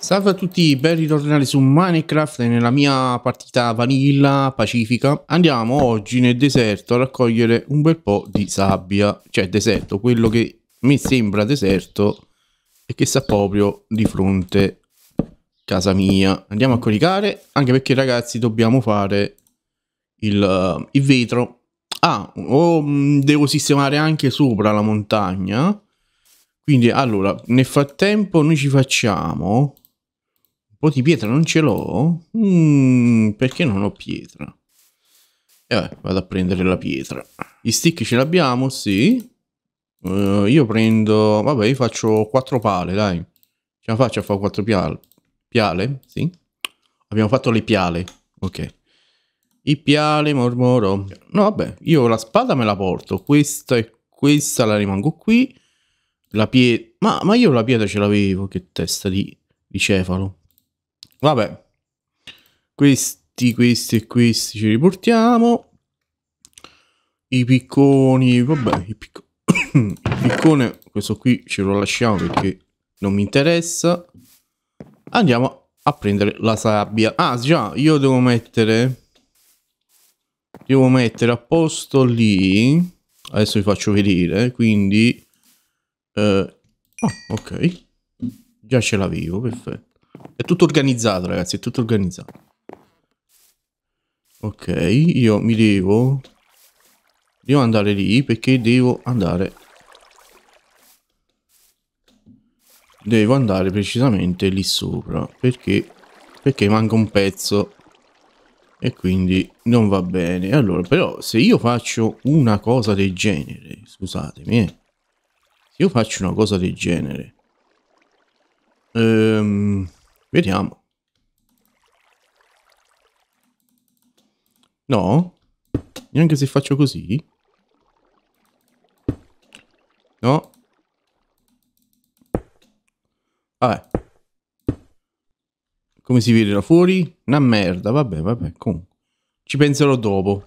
Salve a tutti, ben ritornati su Minecraft nella mia partita vanilla pacifica andiamo oggi nel deserto a raccogliere un bel po' di sabbia, cioè deserto, quello che mi sembra deserto e che sta proprio di fronte a casa mia. Andiamo a coricare, anche perché ragazzi dobbiamo fare il, eh, il vetro. Ah, oh, mm, devo sistemare anche sopra la montagna. Quindi allora, nel frattempo noi ci facciamo un po' di pietra non ce l'ho? Mm, perché non ho pietra? E eh, vabbè, vado a prendere la pietra. Gli stick ce l'abbiamo, sì. Uh, io prendo... Vabbè, io faccio quattro pale, dai. Ce la faccio a fare quattro piale. Piale? Sì. Abbiamo fatto le piale. Ok. I piale, mormoro. No, vabbè, io la spada me la porto. Questa e questa la rimango qui. La pietra... Ma, ma, io la pietra ce l'avevo, che testa di, di cefalo. Vabbè, questi, questi e questi ci riportiamo. I picconi, vabbè, i picconi. il piccone, questo qui ce lo lasciamo perché non mi interessa. Andiamo a prendere la sabbia. Ah, già, io devo mettere... Devo mettere a posto lì. Adesso vi faccio vedere, quindi... Eh, oh, ok. Già ce l'avevo, perfetto. È tutto organizzato, ragazzi, è tutto organizzato. Ok, io mi devo... Devo andare lì perché devo andare... Devo andare precisamente lì sopra perché... Perché manca un pezzo e quindi non va bene. Allora, però, se io faccio una cosa del genere, scusatemi, eh, se io faccio una cosa del genere, ehm, Vediamo. No? Neanche se faccio così? No? Vabbè. Come si vede da fuori? Una merda, vabbè, vabbè, comunque. Ci penserò dopo.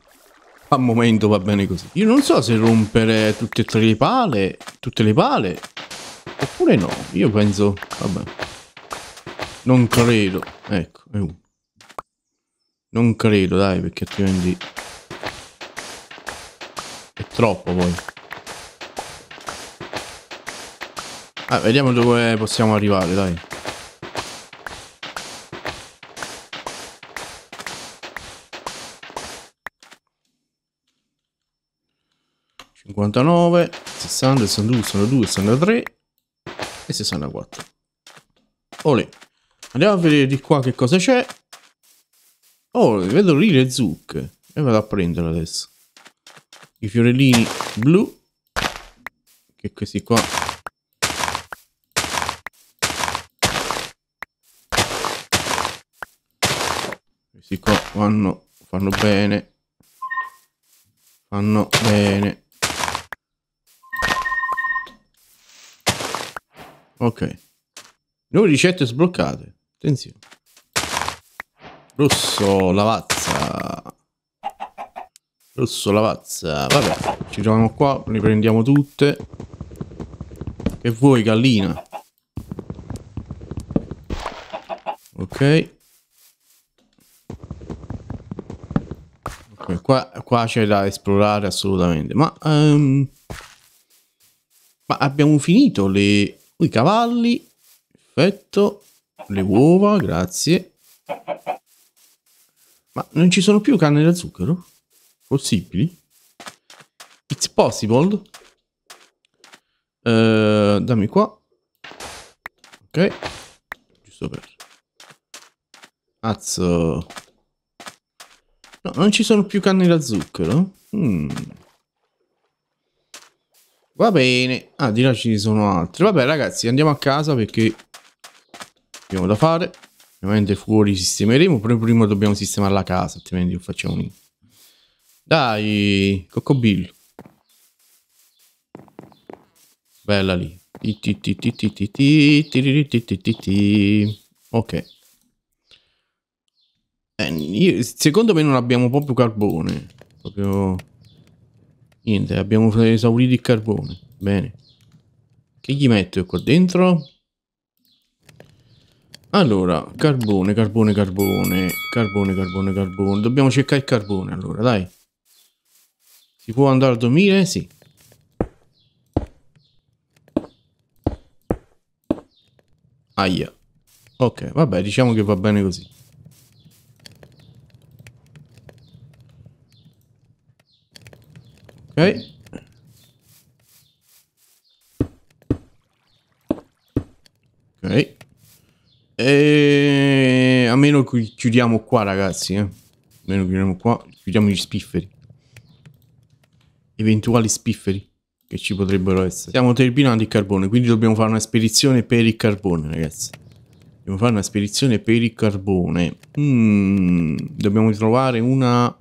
Al momento va bene così. Io non so se rompere tutte e tre le pale, tutte le pale, oppure no. Io penso, vabbè. Non credo. Ecco, è uno. Non credo, dai, perché altrimenti... È troppo poi. Ah, vediamo dove possiamo arrivare, dai. Cinquantanove, sessanta, sessantuno, sessantadue, sessantatré e sessantaquattro. Olè. Andiamo a vedere di qua che cosa c'è. Oh, vedo lì le zucche. E vado a prendere adesso. I fiorellini blu. Che questi qua. Questi qua vanno, fanno bene. Fanno bene. Ok. Nuove ricette sbloccate. Attenzione. Rosso, lavazza. Rosso, lavazza. Vabbè, ci troviamo qua, riprendiamo tutte. E voi, gallina? Ok. Ok, qua, qua c'è da esplorare assolutamente. Ma, um, ma abbiamo finito le... i cavalli. Perfetto le uova, grazie. Ma non ci sono più canne da zucchero? Possibili? It's possible? Uh, dammi qua. Ok. Giusto per... Azzo. No, non ci sono più canne da zucchero. Mm. Va bene. Ah, di là ci sono altre. Vabbè, ragazzi, andiamo a casa perché abbiamo da fare. Ovviamente fuori sistemeremo, però prima dobbiamo sistemare la casa, altrimenti non facciamo niente. Dai, Cocco Coccobillo. Bella lì. Ok. Eh, io, secondo me non abbiamo proprio carbone. Proprio... Niente, abbiamo esaurito il carbone. Bene. Che gli metto qua dentro? Allora, carbone, carbone, carbone, carbone, carbone, carbone. Dobbiamo cercare il carbone allora, dai. Si può andare a dormire? Sì. Aia. Ok, vabbè, diciamo che va bene così. Ok. E eh, a meno che chiudiamo qua, ragazzi. Eh. A meno che chiudiamo qua, chiudiamo gli spifferi. Eventuali spifferi che ci potrebbero essere. Stiamo terminando il carbone, quindi dobbiamo fare una spedizione per il carbone, ragazzi. Dobbiamo fare una spedizione per il carbone. Mm, dobbiamo trovare una...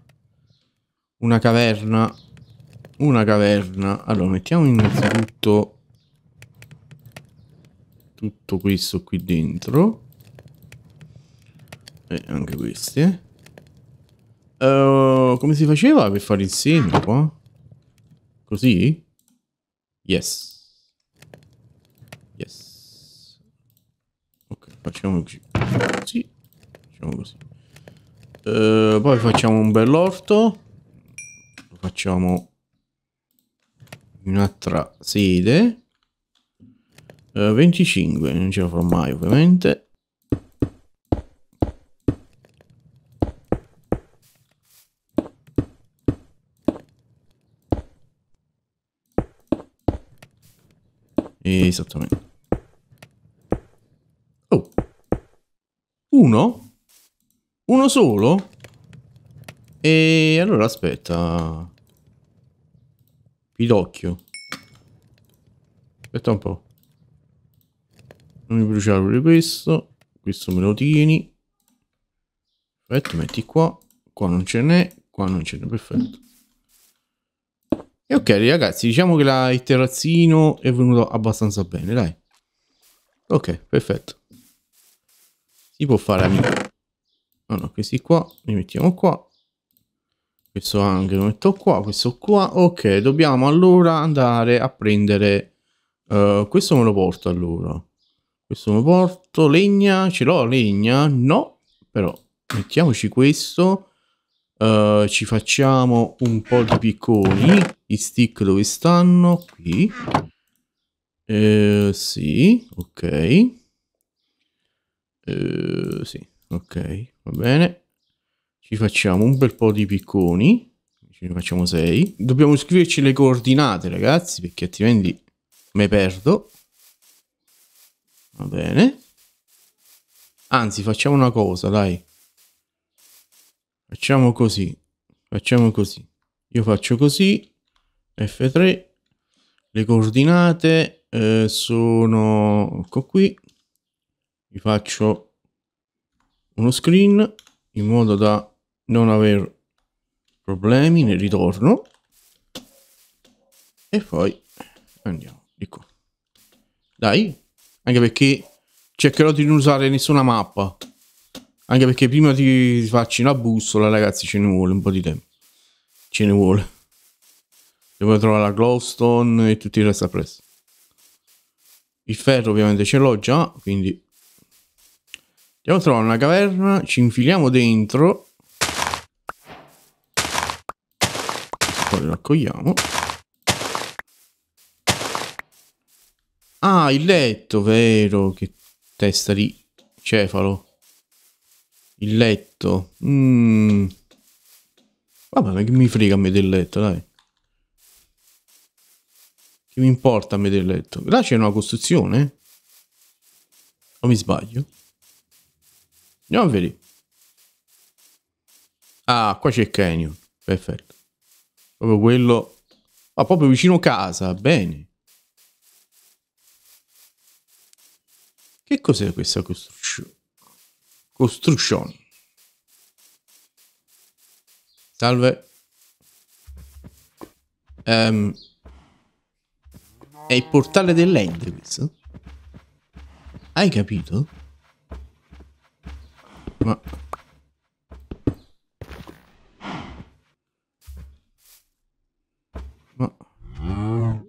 Una caverna. Una caverna. Allora, mettiamo innanzitutto... Tutto questo qui dentro. E eh, anche questi. Uh, come si faceva per fare il seme qua? Così? Yes. Yes. Ok, facciamo così. Sì. Facciamo così. Uh, poi facciamo un bell'orto. Lo facciamo in un'altra sede. Uh, 25, non ce la farò mai ovviamente. Esattamente. Oh. Uno? Uno solo? E allora aspetta. Pidocchio. Aspetta un po'. Non mi bruciare pure questo. Questo me lo tieni. Perfetto, metti qua. Qua non ce n'è. Qua non ce n'è, perfetto. E ok ragazzi, diciamo che la, il terrazzino è venuto abbastanza bene, dai. Ok, perfetto. Si può fare amico. Ah, allora, questi qua, li mettiamo qua. Questo anche lo metto qua, questo qua. Ok, dobbiamo allora andare a prendere... Uh, questo me lo porto allora. Questo me lo porto. Legna, ce l'ho legna? No, però mettiamoci questo Uh, ci facciamo un po' di picconi. I stick dove stanno? Qui. Uh, sì, ok. Uh, sì, ok, va bene. Ci facciamo un bel po' di picconi. Ce ne facciamo 6. Dobbiamo scriverci le coordinate, ragazzi, perché altrimenti me perdo. Va bene. Anzi, facciamo una cosa, dai. Facciamo così. Facciamo così. Io faccio così. F3. Le coordinate eh, sono... Ecco qui. Vi faccio uno screen in modo da non aver problemi nel ritorno. E poi andiamo di ecco. qua. Dai, anche perché cercherò di non usare nessuna mappa. Anche perché prima ti faccio una bussola, ragazzi, ce ne vuole un po' di tempo. Ce ne vuole. Devo trovare la glowstone e tutto il resto appresso. Il ferro ovviamente ce l'ho già, quindi... Andiamo a trovare una caverna, ci infiliamo dentro. Poi raccogliamo. Ah, il letto, vero, che testa di cefalo. Il letto. Mm. Vabbè, che mi frega a me del letto, dai. Che mi importa a me del letto? Là c'è una costruzione? O mi sbaglio? Andiamo a vedere. Ah, qua c'è il canyon. Perfetto. Proprio quello... Ah, proprio vicino casa. Bene. Che cos'è questa costruzione? Costruzioni. Salve. Um, è il portale dell'ente questo? Hai capito? Ma... Ma...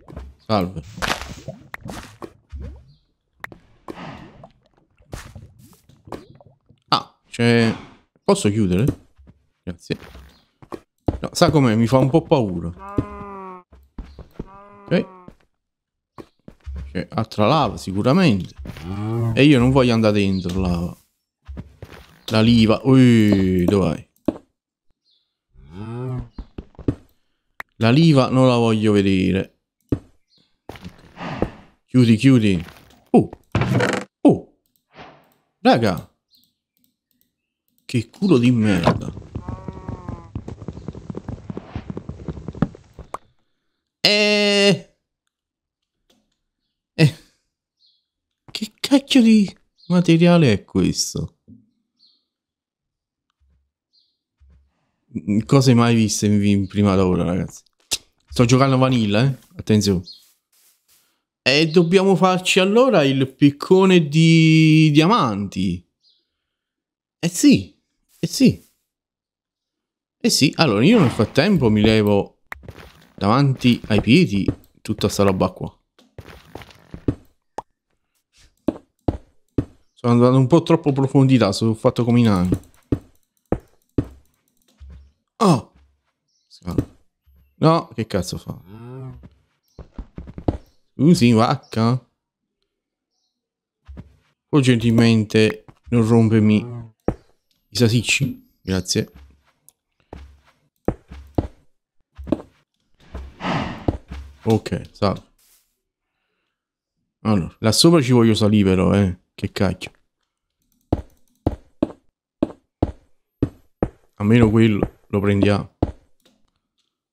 Salve. Cioè, posso chiudere? Grazie. No, sa com'è? Mi fa un po' paura. Ok. C'è altra lava, sicuramente. E io non voglio andare dentro la lava. La liva. Ui, dove vai? La liva non la voglio vedere. Chiudi, chiudi. Oh. Oh. Raga. Che culo di merda. Eeeh. Eh... Che cacchio di materiale è questo? Mm, cose mai viste in, in prima d'ora, ragazzi. Sto giocando vanilla, eh? Attenzione. E dobbiamo farci allora il piccone di diamanti. Eh sì. Eh sì. Eh sì, allora io nel frattempo mi levo davanti ai piedi tutta sta roba qua. Sono andato un po' troppo in profondità, sono fatto come i nani. Oh! No, che cazzo fa? Scusi, vacca? Poi gentilmente non rompermi i sasicci. Grazie. Ok, salvo. Allora, là sopra ci voglio salire però, eh. Che cacchio. Almeno quello lo prendiamo.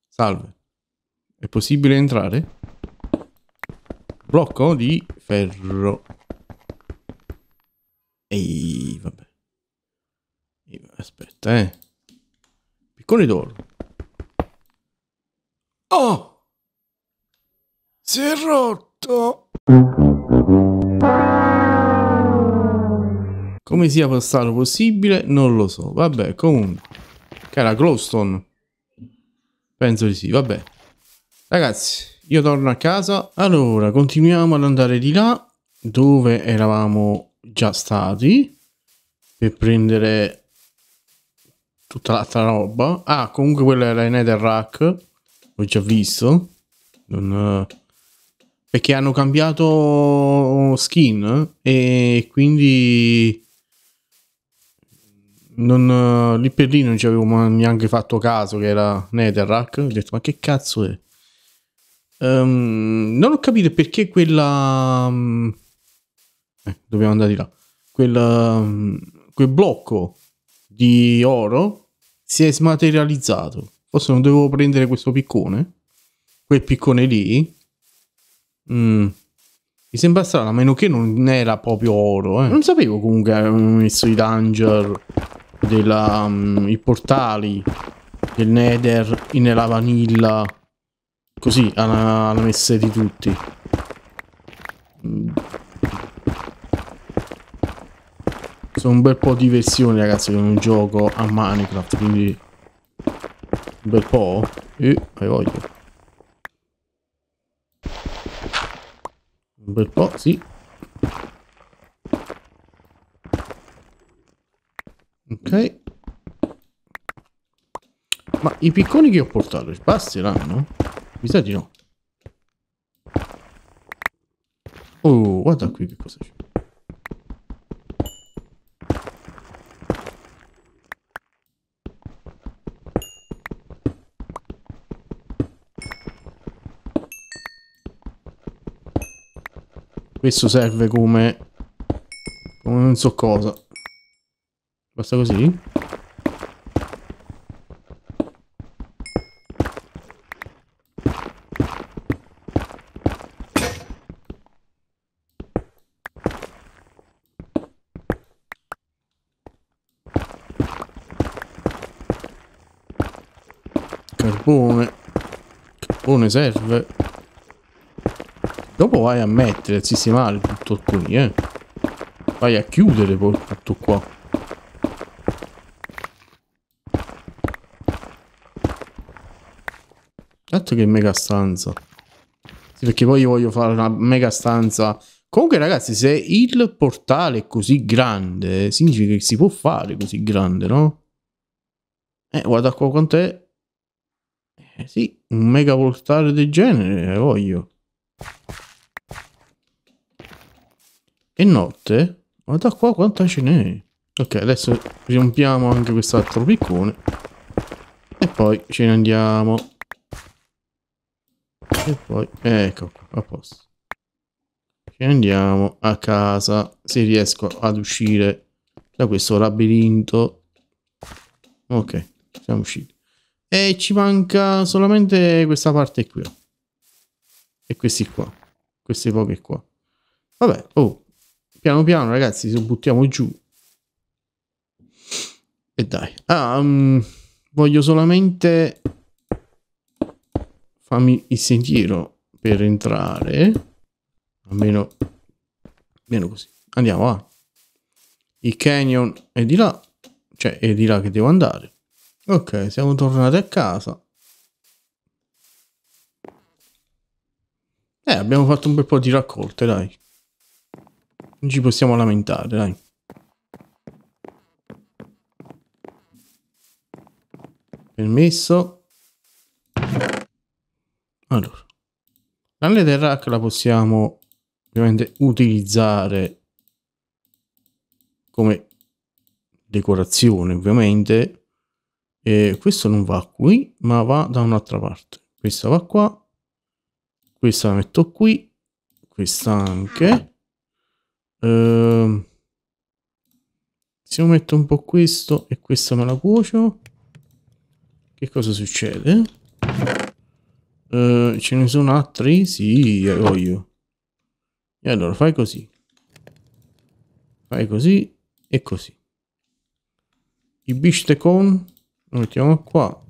Salve. È possibile entrare? Blocco di ferro. Ehi. Aspetta, eh. Piccone d'oro. Oh! Si è rotto! Come sia stato possibile, non lo so. Vabbè, comunque. Che era Glowstone? Penso di sì, vabbè. Ragazzi, io torno a casa. Allora, continuiamo ad andare di là, dove eravamo già stati, per prendere tutta l'altra roba. Ah, comunque quella era in Netherrack, l'ho già visto. Non... Perché eh, hanno cambiato skin e quindi non, eh, lì per lì non ci avevo neanche fatto caso che era Netherrack. Ho detto ma che cazzo è? Um, non ho capito perché quella... Mm, eh, dobbiamo andare di là. Quella, mm, quel blocco di oro si è smaterializzato. Forse non dovevo prendere questo piccone, quel piccone lì. Mm. Mi sembra strano, a meno che non era proprio oro. Eh. Non sapevo comunque che eh, avevano messo i dungeon, della, um, i portali del Nether nella vanilla. Così, alla, alla messa di tutti. un bel po' di versioni ragazzi con un gioco a Minecraft quindi un bel po' eh, hai voglia un bel po' sì ok ma i picconi che ho portato basteranno? mi sa di no oh guarda qui che cosa c'è Questo serve come... Come non so cosa. Basta così? Carbone. Carbone serve. Dopo vai a mettere, a sistemare tutto qui, eh. Vai a chiudere poi tutto qua. Certo che mega stanza. Sì, perché poi io voglio fare una mega stanza. Comunque ragazzi, se il portale è così grande, significa che si può fare così grande, no? Eh, guarda qua quanto è. Eh sì, un mega portale del genere, voglio. È notte? Ma da qua quanta ce n'è? Ok, adesso riempiamo anche quest'altro piccone. E poi ce ne andiamo. E poi, ecco qua, a posto. Ce ne andiamo a casa, se riesco ad uscire da questo labirinto. Ok, siamo usciti. E ci manca solamente questa parte qui. E questi qua. Queste poche qua. Vabbè, oh, piano piano ragazzi se buttiamo giù e dai ah, um, voglio solamente fammi il sentiero per entrare almeno almeno così andiamo a ah. il canyon è di là cioè è di là che devo andare ok siamo tornati a casa eh abbiamo fatto un bel po' di raccolte dai non ci possiamo lamentare, dai. Permesso. Allora. La del rack la possiamo ovviamente utilizzare come decorazione, ovviamente. E questo non va qui, ma va da un'altra parte. Questa va qua. Questa la metto qui. Questa anche. Uh, se io metto un po' questo e questa me la cuocio, che cosa succede? Uh, ce ne sono altri? Sì, voglio. E allora fai così. Fai così e così. I bistecon lo mettiamo qua.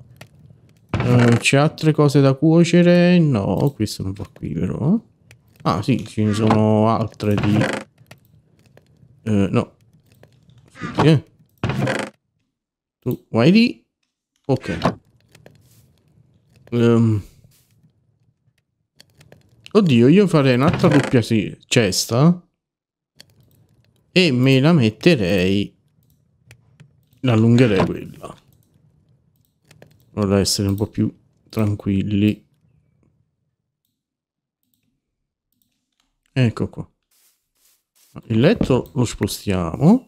Uh, c'è altre cose da cuocere? No, questo non va qui però. Ah sì, ce ne sono altre di eh, no. Senti, eh. Tu vai lì. Ok. Um. Oddio, io farei un'altra doppia cesta. E me la metterei... L'allungherei quella. Vorrei essere un po' più tranquilli. Ecco qua. Il letto lo spostiamo.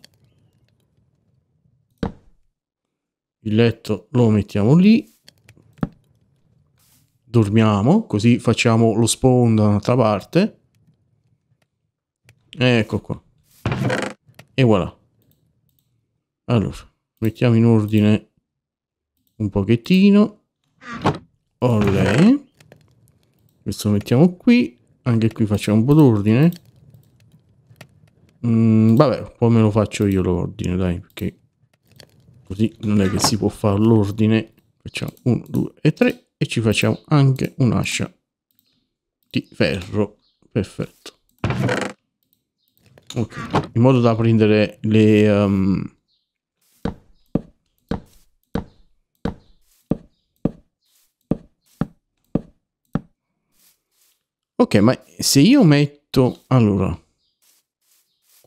Il letto lo mettiamo lì. Dormiamo, così facciamo lo spawn da un'altra parte. Ecco qua. E voilà. Allora, mettiamo in ordine un pochettino. Olè. Questo lo mettiamo qui. Anche qui facciamo un po' d'ordine. Mm, vabbè, poi me lo faccio io l'ordine, dai, perché così non è che si può fare l'ordine. Facciamo 1, 2 e 3 e ci facciamo anche un'ascia di ferro. Perfetto. Ok, in modo da prendere le... Um, Ok, ma se io metto... Allora,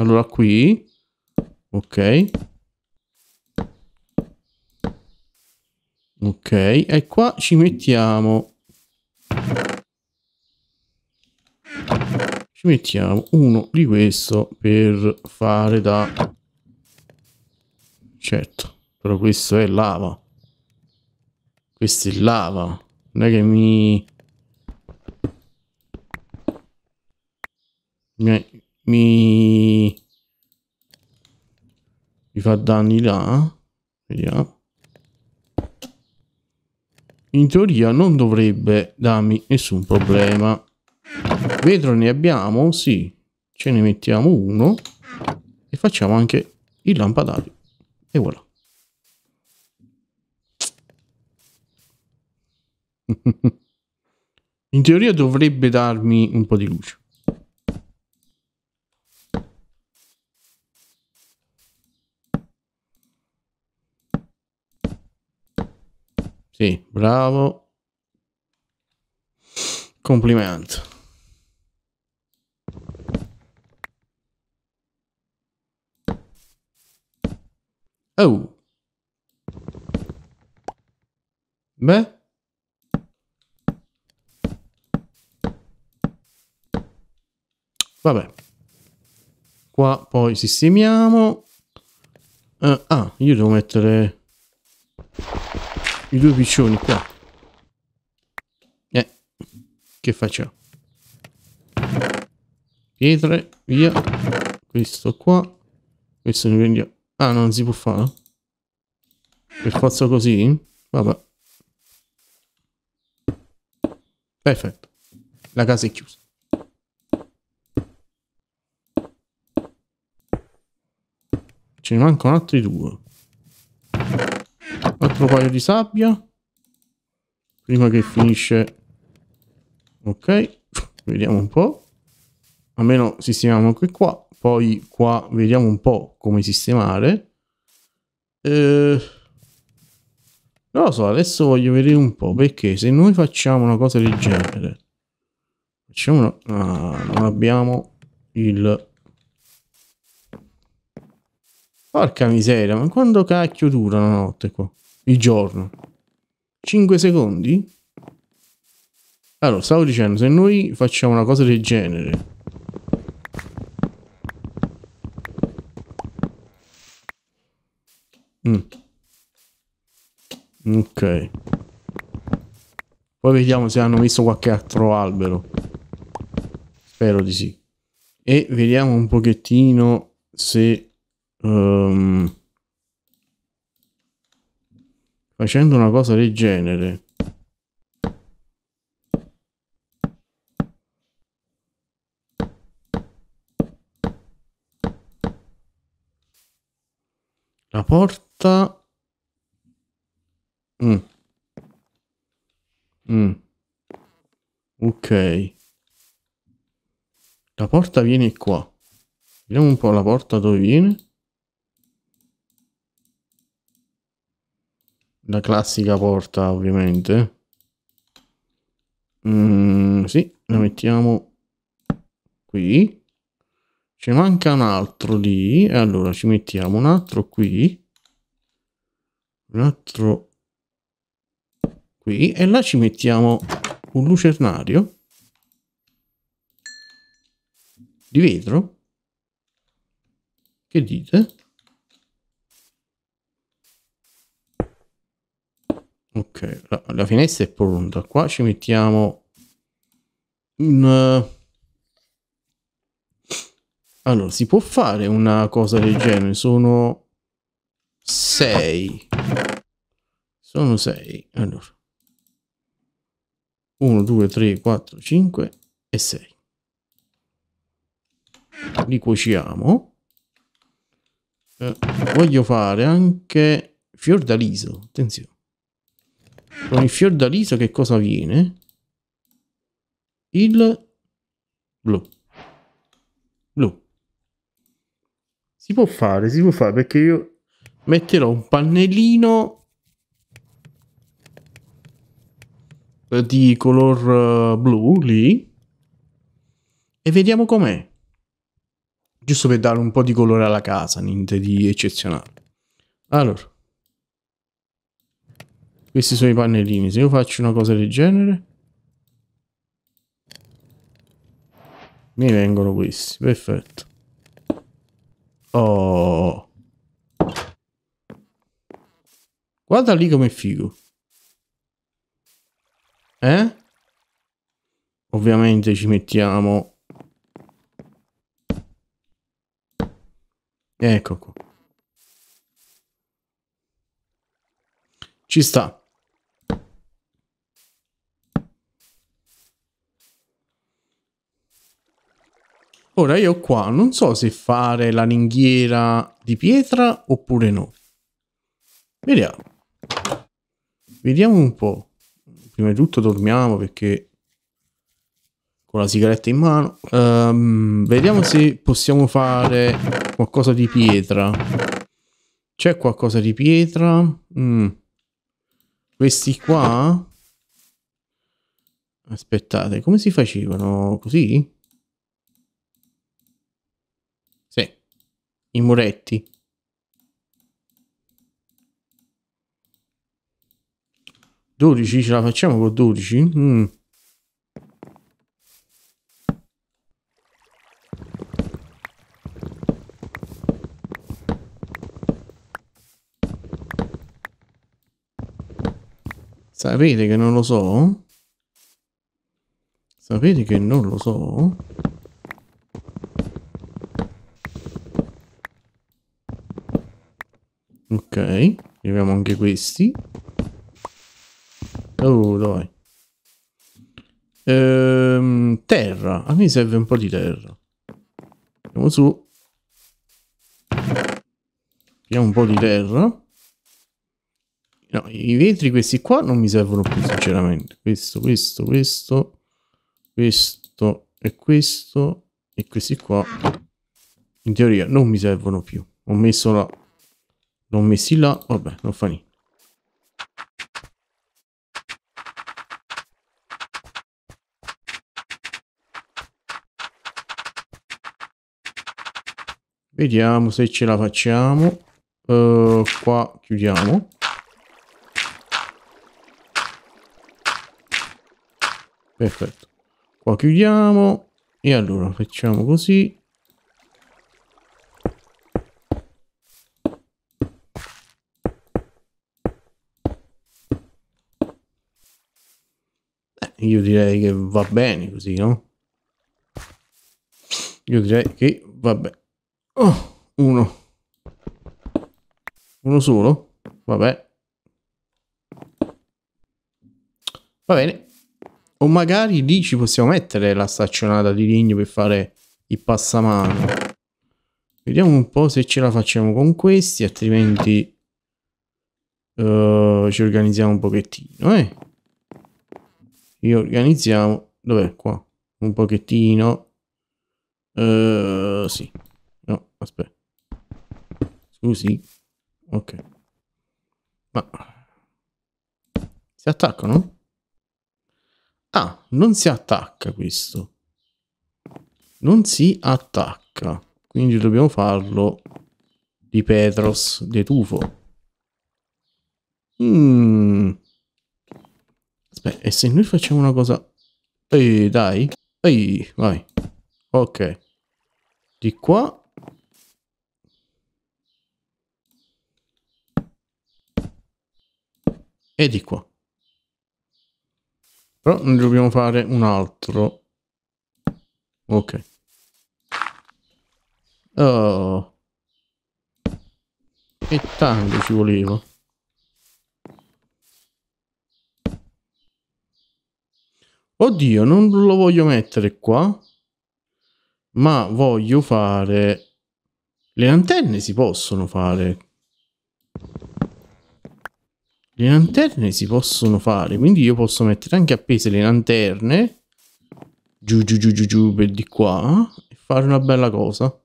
Allora qui. Ok. Ok. E qua ci mettiamo... Ci mettiamo uno di questo per fare da... Certo. Però questo è lava. Questo è lava. Non è che mi... mi mi... mi fa danni là. Vediamo. In teoria non dovrebbe darmi nessun problema. Vetro ne abbiamo? Sì. Ce ne mettiamo uno. E facciamo anche il lampadario. E voilà. In teoria dovrebbe darmi un po' di luce. Sì, bravo. Complimento. Oh. Beh. Vabbè. Qua poi sistemiamo. Uh, ah, io devo mettere i due piccioni qua. Eh, che facciamo? Pietre, via. Questo qua. Questo mi prendiamo. Ah, non si può fare? Per forza così? Vabbè. Perfetto. La casa è chiusa. Ce ne mancano altri due altro paio di sabbia. Prima che finisce... Ok, vediamo un po'. Almeno sistemiamo anche qua. Poi qua vediamo un po' come sistemare. Eh... Non lo so, adesso voglio vedere un po', perché se noi facciamo una cosa del genere... Facciamo una... Ah, non abbiamo il... Porca miseria, ma quando cacchio dura la notte qua? il giorno. 5 secondi? Allora, stavo dicendo, se noi facciamo una cosa del genere... Mm. Ok. Poi vediamo se hanno messo qualche altro albero. Spero di sì. E vediamo un pochettino se... Um, facendo una cosa del genere la porta mm. Mm. ok la porta viene qua vediamo un po' la porta dove viene la classica porta ovviamente mm, sì la mettiamo qui ci manca un altro lì e allora ci mettiamo un altro qui un altro qui e là ci mettiamo un lucernario di vetro che dite? ok la, la, finestra è pronta qua ci mettiamo un eh, allora si può fare una cosa del genere sono 6 sono 6 allora 1 2 3 4 5 e 6 li cuociamo eh, voglio fare anche fiordaliso attenzione con il fiordaliso che cosa viene? Il blu. Blu. Si può fare, si può fare perché io metterò un pannellino di color eh, blu lì e vediamo com'è. Giusto per dare un po' di colore alla casa, niente di eccezionale. Allora. Questi sono i pannellini. Se io faccio una cosa del genere... Mi vengono questi. Perfetto. Oh. Guarda lì come figo. Eh? Ovviamente ci mettiamo... Ecco qua. Ci sta. Ora io qua non so se fare la ringhiera di pietra oppure no. Vediamo. Vediamo un po'. Prima di tutto dormiamo perché con la sigaretta in mano. Um, vediamo se possiamo fare qualcosa di pietra. C'è qualcosa di pietra? Mm. Questi qua? Aspettate, come si facevano? Così? i muretti. Dodici, ce la facciamo con dodici? Mm. Sapete che non lo so? Sapete che non lo so? Ok, arriviamo anche questi. Oh, dai. Ehm, terra. A me serve un po' di terra. Andiamo su. Abbiamo un po' di terra. No, i vetri questi qua non mi servono più, sinceramente. Questo, questo, questo, questo e questo e questi qua. In teoria non mi servono più. Ho messo la L'ho messi là, vabbè, non fa niente. Vediamo se ce la facciamo. Uh, qua chiudiamo. Perfetto. Qua chiudiamo. E allora facciamo così. io direi che va bene così, no? Io direi che va bene. Oh, uno. Uno solo? Vabbè. Va bene. O magari lì ci possiamo mettere la staccionata di legno per fare il passamano. Vediamo un po' se ce la facciamo con questi, altrimenti uh, ci organizziamo un pochettino, eh riorganizziamo. Dov'è qua? Un pochettino. Uh, sì. No, aspetta. Scusi. Ok. Ma... Si attaccano? Ah, non si attacca questo. Non si attacca. Quindi dobbiamo farlo di Petros, de Tufo. Mmm... Eh, e se noi facciamo una cosa... Ehi, dai. Ehi, vai. Ok. Di qua. E di qua. Però ne dobbiamo fare un altro. Ok. Oh. E tanto ci volevo. Oddio, non lo voglio mettere qua. Ma voglio fare... Le antenne si possono fare. Le lanterne si possono fare, quindi io posso mettere anche appese le lanterne. Giù, giù, giù, giù, giù, per di qua. E fare una bella cosa.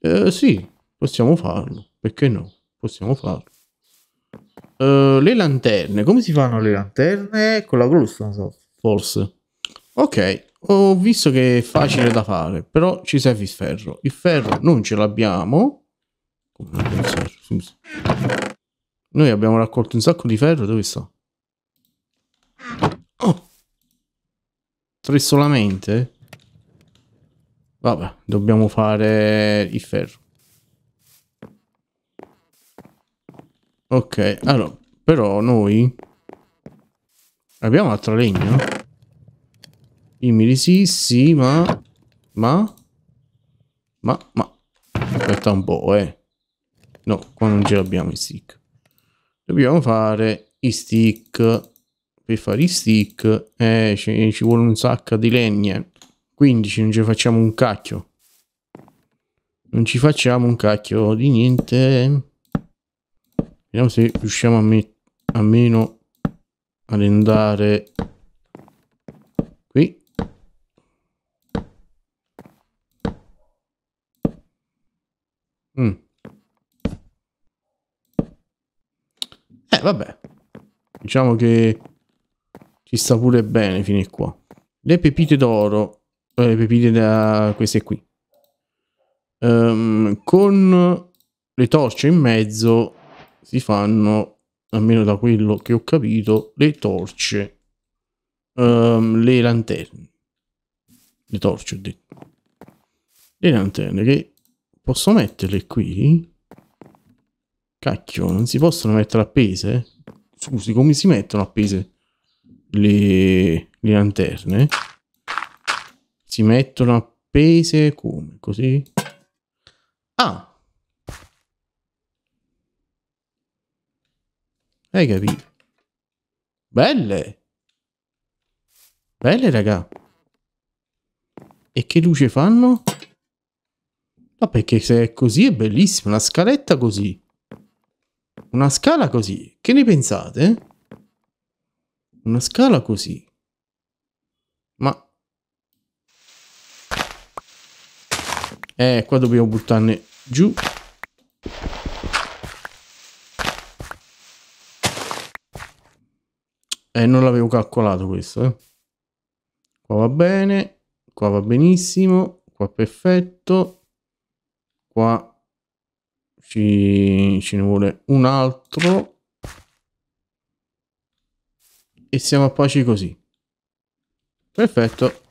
Eh, sì, possiamo farlo. Perché no? Possiamo farlo. Eh, le lanterne, come si fanno le lanterne? Con la glowstone, forse. Ok, ho visto che è facile da fare, però ci serve il ferro. Il ferro non ce l'abbiamo. Noi abbiamo raccolto un sacco di ferro, dove sta? Oh! Tre solamente? Vabbè, dobbiamo fare il ferro. Ok, allora, però noi abbiamo altro legno? Dimmi di sì, sì, ma... Ma? Ma, ma... Aspetta un po', eh. No, qua non ce l'abbiamo i stick. Dobbiamo fare i stick. Per fare i stick eh, ci, ci vuole un sacco di legne. 15, non ci facciamo un cacchio. Non ci facciamo un cacchio di niente. Vediamo se riusciamo a, a meno ad andare qui. Mm. Eh vabbè, diciamo che ci sta pure bene fino qua. Le pepite d'oro, eh, le pepite da queste qui. Um, con le torce in mezzo si fanno, almeno da quello che ho capito, le torce, um, le lanterne, le torce ho detto, le lanterne che posso metterle qui? Cacchio, non si possono mettere appese? Scusi, come si mettono appese le, le lanterne? Si mettono appese come? Così? Ah, Hai capito? Belle! Belle, raga. E che luce fanno? Ma perché se è così è bellissima, una scaletta così. Una scala così. Che ne pensate? Eh? Una scala così. Ma... Eh, qua dobbiamo buttarne giù Eh, non l'avevo calcolato questo, eh. Qua va bene, qua va benissimo, qua perfetto, qua ci, ci ne vuole un altro e siamo a pace così. Perfetto.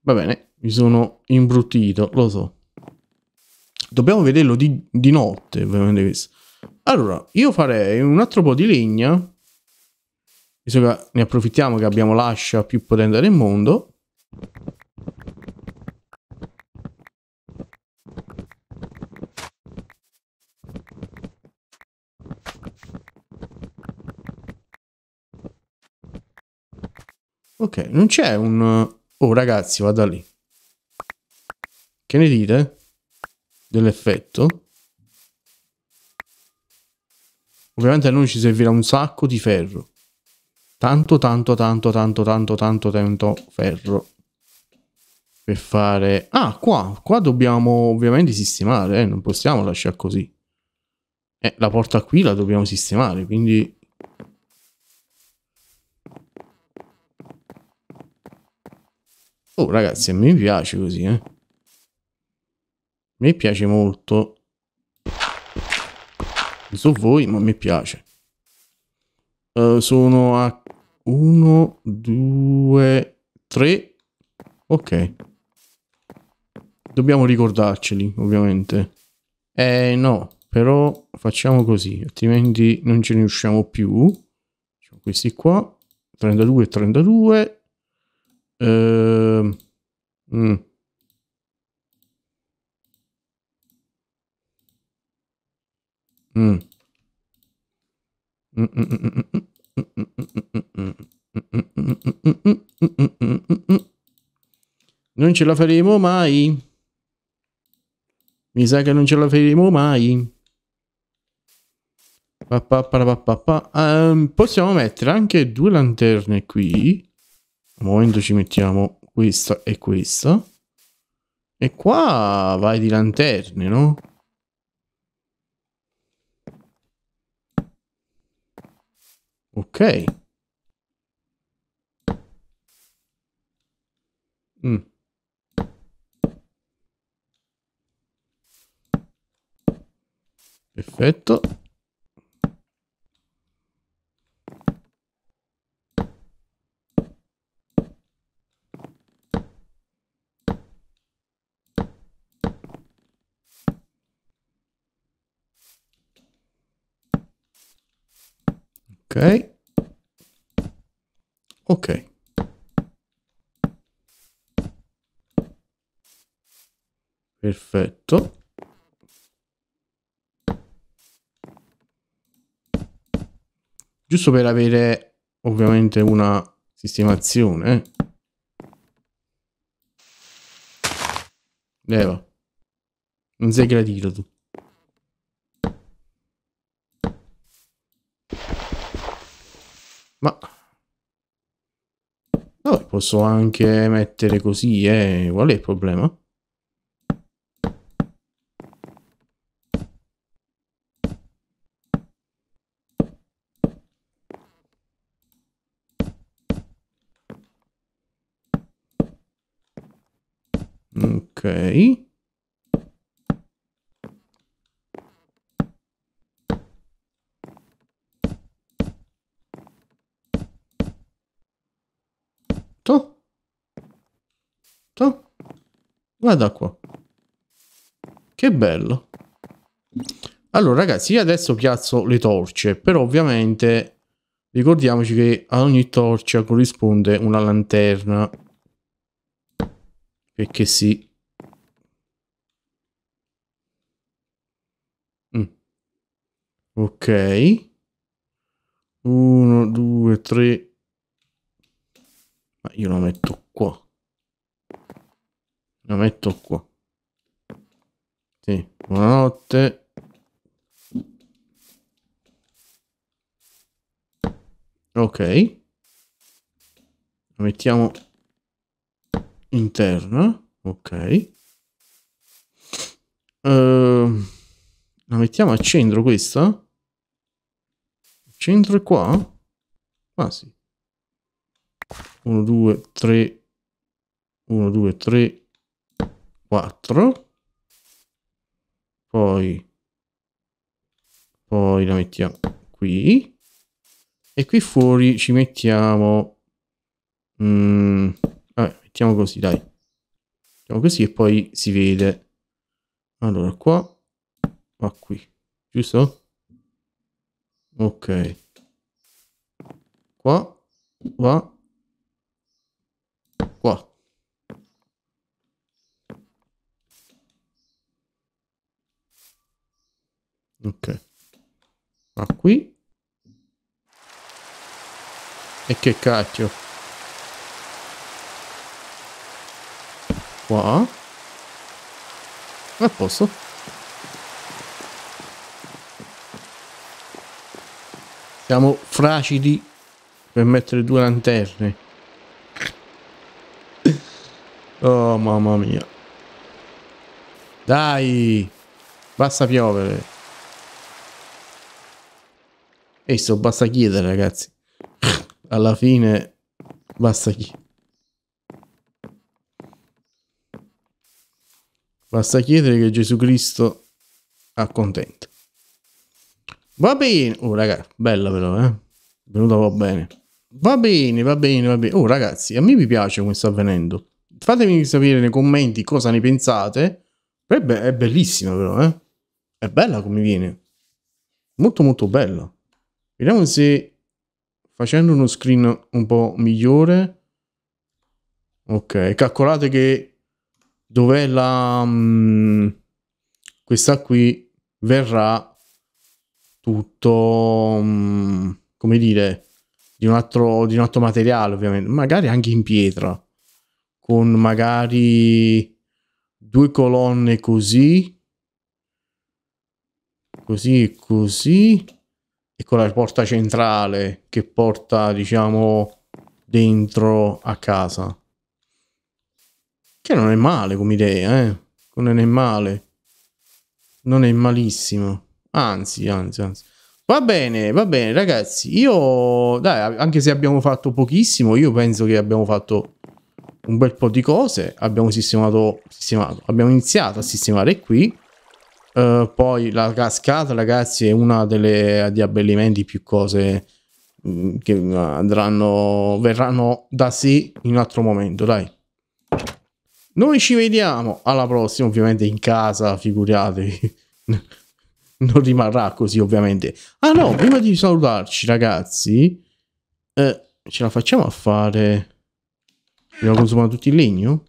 Va bene, mi sono imbruttito, lo so. Dobbiamo vederlo di, di notte, ovviamente questo. Allora, io farei un altro po' di legna. Visto che ne approfittiamo che abbiamo l'ascia più potente del mondo. Ok, non c'è un... Oh ragazzi, vada lì. Che ne dite? Dell'effetto? Ovviamente a noi ci servirà un sacco di ferro. Tanto, tanto, tanto, tanto, tanto, tanto, tanto ferro. Per fare... Ah, qua, qua dobbiamo ovviamente sistemare, eh? non possiamo lasciare così. Eh, la porta qui la dobbiamo sistemare, quindi... Oh, ragazzi, a me piace così, eh. A me piace molto. Non so voi, ma mi piace. Uh, sono a 1, 2, 3. Ok. Dobbiamo ricordarceli, ovviamente. Eh no, però facciamo così, altrimenti non ce ne usciamo più. Facciamo questi qua. 32 e 32. Uh, mm. Non ce la faremo mai. Mi sa che non ce la faremo mai. Um, possiamo mettere anche due lanterne qui. Al momento ci mettiamo questa e questa. E qua vai di lanterne, no? Ok. Mm. Perfetto. ok perfetto giusto per avere ovviamente una sistemazione leva non sei gradito tu Ma... Vabbè, posso anche mettere così, eh. Qual è il problema? Ok. Guarda qua. Che bello. Allora ragazzi, io adesso piazzo le torce, però ovviamente ricordiamoci che a ogni torcia corrisponde una lanterna. Perché sì. Mm. Ok. Uno, due, tre. Ma io la metto la metto qua sì buonanotte ok la mettiamo interna ok uh, la mettiamo al centro questa il centro è qua ah sì 1 2 3 1 2 3 4 poi poi la mettiamo qui e qui fuori ci mettiamo mm, vabbè, mettiamo così dai mettiamo così e poi si vede allora qua va qui giusto ok qua va ok ma qui e che cacchio qua a posto siamo fracidi per mettere due lanterne oh mamma mia dai basta piovere Esso basta chiedere ragazzi. Alla fine basta chiedere. Basta chiedere che Gesù Cristo accontenta. Va bene. Oh ragazzi, bella però eh. Venuta va bene. Va bene, va bene, va bene. Oh ragazzi, a me mi piace come sta avvenendo. Fatemi sapere nei commenti cosa ne pensate. È, è bellissima però eh. È bella come viene. Molto molto bella. Vediamo se facendo uno screen un po' migliore. Ok, calcolate che dov'è la... Mh, mm, questa qui verrà tutto, mh, mm, come dire, di un, altro, di un altro materiale ovviamente, magari anche in pietra, con magari due colonne così, così e così e con la porta centrale che porta, diciamo, dentro a casa. Che non è male come idea, eh? Non è male. Non è malissimo. Anzi, anzi, anzi. Va bene, va bene, ragazzi. Io, dai, anche se abbiamo fatto pochissimo, io penso che abbiamo fatto un bel po' di cose. Abbiamo sistemato, sistemato. Abbiamo iniziato a sistemare qui. Eh, poi la cascata, ragazzi, è una delle di abbellimenti più cose mm, che andranno, verranno da sé in un altro momento, dai. Noi ci vediamo alla prossima, ovviamente in casa, figuratevi. non rimarrà così, ovviamente. Ah no, prima di salutarci, ragazzi, eh, ce la facciamo a fare... Abbiamo consumato tutti il legno?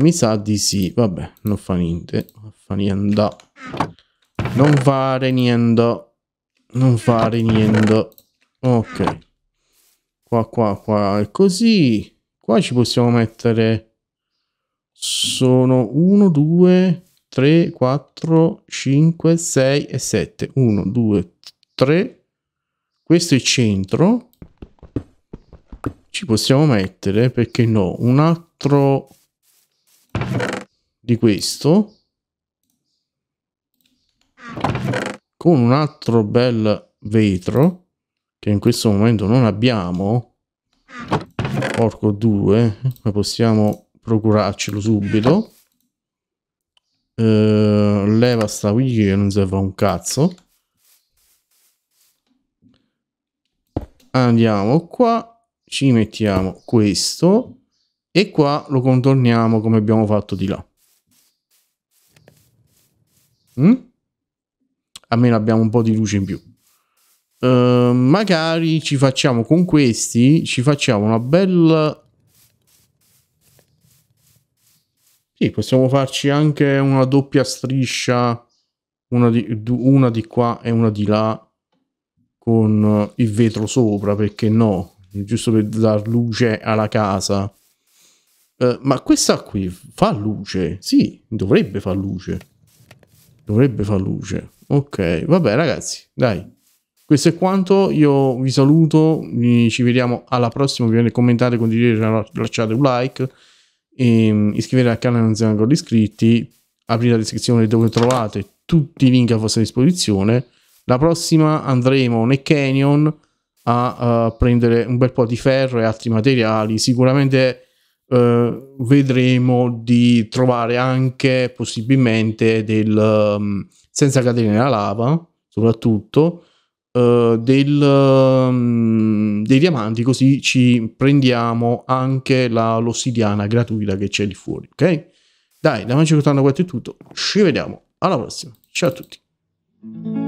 Mi sa di sì, vabbè, non fa niente niente. Non fare niente. Non fare niente. Ok. Qua, qua, qua. E così. Qua ci possiamo mettere... Sono 1, 2, 3, 4, 5, 6 e 7. 1, 2, 3. Questo è il centro. Ci possiamo mettere, perché no, un altro di questo con un altro bel vetro che in questo momento non abbiamo porco 2 ma possiamo procurarcelo subito eh, leva sta qui che non serve un cazzo andiamo qua ci mettiamo questo e qua lo contorniamo come abbiamo fatto di là mm? almeno abbiamo un po' di luce in più. Uh, magari ci facciamo con questi, ci facciamo una bella... Sì, possiamo farci anche una doppia striscia, una di, una di qua e una di là, con il vetro sopra, perché no? Giusto per dar luce alla casa. Uh, ma questa qui fa luce? Sì, dovrebbe far luce. Dovrebbe far luce. Ok, vabbè ragazzi, dai. Questo è quanto, io vi saluto, ci vediamo alla prossima, ovviamente commentate, condividete, lasciate un like, ehm, iscrivetevi al canale se non siete ancora iscritti, aprite la descrizione dove trovate tutti i link a vostra disposizione. La prossima andremo nel Canyon a uh, prendere un bel po' di ferro e altri materiali, sicuramente... Uh, vedremo di trovare anche possibilmente del, um, senza cadere nella lava, soprattutto, uh, del, um, dei diamanti, così ci prendiamo anche la, l'ossidiana gratuita che c'è lì fuori, ok? Dai, da Magic 84 è tutto, ci vediamo, alla prossima, ciao a tutti!